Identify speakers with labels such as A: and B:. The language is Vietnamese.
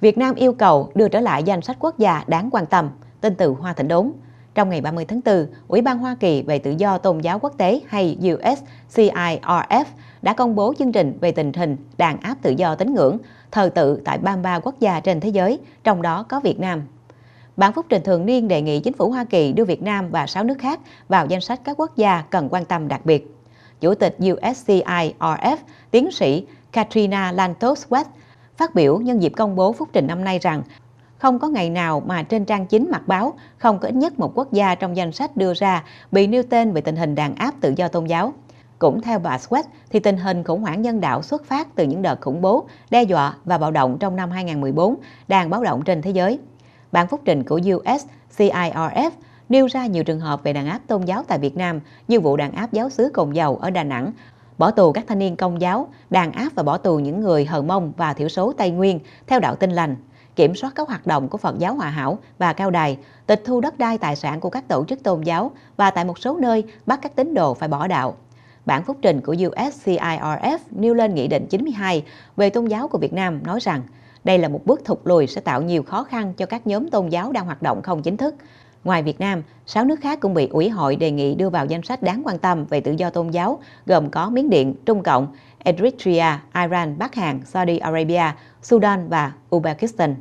A: Việt Nam yêu cầu đưa trở lại danh sách quốc gia đáng quan tâm, tin từ Hoa Thịnh Đốn. Trong ngày 30 tháng 4, Ủy ban Hoa Kỳ về tự do tôn giáo quốc tế hay USCIRF đã công bố chương trình về tình hình đàn áp tự do tín ngưỡng, thờ tự tại 33 quốc gia trên thế giới, trong đó có Việt Nam. Bản phúc trình thường niên đề nghị chính phủ Hoa Kỳ đưa Việt Nam và 6 nước khác vào danh sách các quốc gia cần quan tâm đặc biệt. Chủ tịch USCIRF, tiến sĩ Katrina Lantos West phát biểu nhân dịp công bố phúc trình năm nay rằng không có ngày nào mà trên trang chính mặt báo không có ít nhất một quốc gia trong danh sách đưa ra bị nêu tên về tình hình đàn áp tự do tôn giáo. Cũng theo bà Sweat, thì tình hình khủng hoảng nhân đạo xuất phát từ những đợt khủng bố, đe dọa và bạo động trong năm 2014 đang báo động trên thế giới. Bản phúc trình của US CIRF nêu ra nhiều trường hợp về đàn áp tôn giáo tại Việt Nam như vụ đàn áp giáo sứ Cồn Dầu ở Đà Nẵng, bỏ tù các thanh niên công giáo, đàn áp và bỏ tù những người Hờ Mông và thiểu số Tây Nguyên theo đạo Tin lành, kiểm soát các hoạt động của Phật giáo Hòa Hảo và Cao Đài, tịch thu đất đai tài sản của các tổ chức tôn giáo và tại một số nơi bắt các tín đồ phải bỏ đạo. Bản phúc trình của USCIRF nêu lên Nghị định 92 về tôn giáo của Việt Nam nói rằng đây là một bước thụt lùi sẽ tạo nhiều khó khăn cho các nhóm tôn giáo đang hoạt động không chính thức, Ngoài Việt Nam, 6 nước khác cũng bị ủy hội đề nghị đưa vào danh sách đáng quan tâm về tự do tôn giáo, gồm có Miến Điện, Trung Cộng, Eritrea, Iran, Bắc Hàn, Saudi Arabia, Sudan và Uzbekistan.